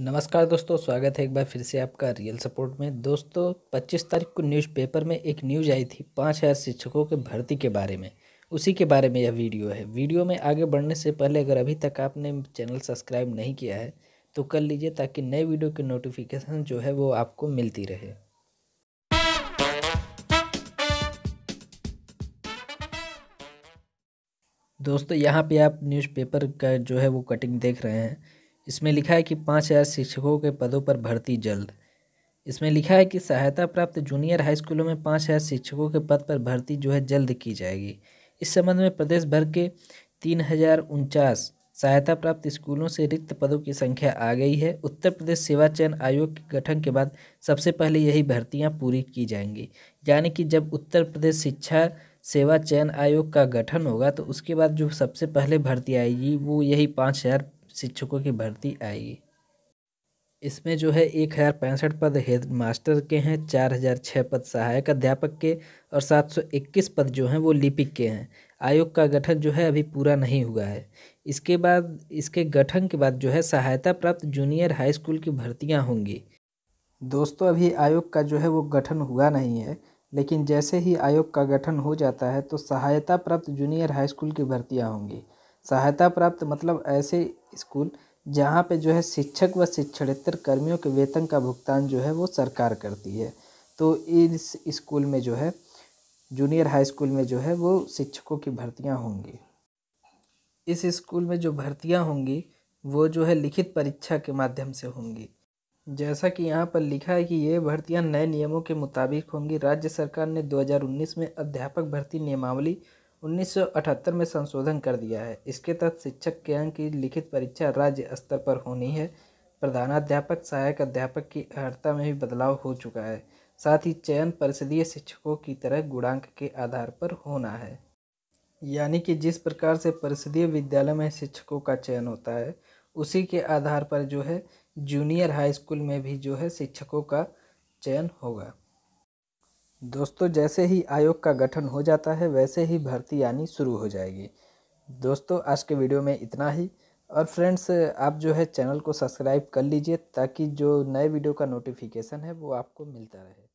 नमस्कार दोस्तों स्वागत है एक बार फिर से आपका रियल सपोर्ट में दोस्तों पच्चीस तारीख को न्यूज़पेपर में एक न्यूज़ आई थी पाँच हज़ार शिक्षकों के भर्ती के बारे में उसी के बारे में यह वीडियो है वीडियो में आगे बढ़ने से पहले अगर अभी तक आपने चैनल सब्सक्राइब नहीं किया है तो कर लीजिए ताकि नए वीडियो की नोटिफिकेशन जो है वो आपको मिलती रहे दोस्तों यहाँ पे आप न्यूज़पेपर का जो है वो कटिंग देख रहे हैं इसमें लिखा है कि पाँच हज़ार शिक्षकों के पदों पर भर्ती जल्द इसमें लिखा है कि सहायता प्राप्त जूनियर हाई स्कूलों में पाँच हज़ार शिक्षकों के पद पर भर्ती जो है जल्द की जाएगी इस संबंध में प्रदेश भर के तीन हज़ार उनचास सहायता प्राप्त स्कूलों से रिक्त पदों की संख्या आ गई है उत्तर प्रदेश सेवा चयन आयोग के गठन के बाद सबसे पहले यही भर्तियाँ पूरी की जाएंगी यानी कि जब उत्तर प्रदेश शिक्षा सेवा चयन आयोग का गठन होगा तो उसके बाद जो सबसे पहले भर्ती आएगी वो यही पाँच हज़ार शिक्षकों की भर्ती आएगी इसमें जो है एक हज़ार पैंसठ पद हेड मास्टर के हैं चार हज़ार छः पद सहायक अध्यापक के और सात सौ इक्कीस पद जो हैं वो लिपिक के हैं आयोग का गठन जो है अभी पूरा नहीं हुआ है इसके बाद इसके गठन के बाद जो है सहायता प्राप्त जूनियर हाई स्कूल की भर्तियाँ होंगी दोस्तों अभी आयोग का जो है वो गठन हुआ नहीं है लेकिन जैसे ही आयोग का गठन हो जाता है तो सहायता प्राप्त जूनियर हाई स्कूल की भर्तियाँ होंगी सहायता प्राप्त मतलब ऐसे स्कूल जहाँ पे जो है शिक्षक व शिक्षणेतर कर्मियों के वेतन का भुगतान जो है वो सरकार करती है तो इस स्कूल में जो है जूनियर हाई स्कूल में जो है वो शिक्षकों की भर्तियाँ होंगी इस स्कूल में जो भर्तियाँ होंगी वो जो है लिखित परीक्षा के माध्यम से होंगी जैसा कि यहाँ पर लिखा है कि ये भर्तियाँ नए नियमों के मुताबिक होंगी राज्य सरकार ने 2019 में अध्यापक भर्ती नियमावली 1978 में संशोधन कर दिया है इसके तहत शिक्षक के अंक की लिखित परीक्षा राज्य स्तर पर होनी है प्रधानाध्यापक सहायक अध्यापक की अर्हता में भी बदलाव हो चुका है साथ ही चयन परिषदीय शिक्षकों की तरह गुणांक के आधार पर होना है यानी कि जिस प्रकार से परिषदीय विद्यालय में शिक्षकों का चयन होता है उसी के आधार पर जो है जूनियर हाई स्कूल में भी जो है शिक्षकों का चयन होगा दोस्तों जैसे ही आयोग का गठन हो जाता है वैसे ही भर्ती आनी शुरू हो जाएगी दोस्तों आज के वीडियो में इतना ही और फ्रेंड्स आप जो है चैनल को सब्सक्राइब कर लीजिए ताकि जो नए वीडियो का नोटिफिकेशन है वो आपको मिलता रहे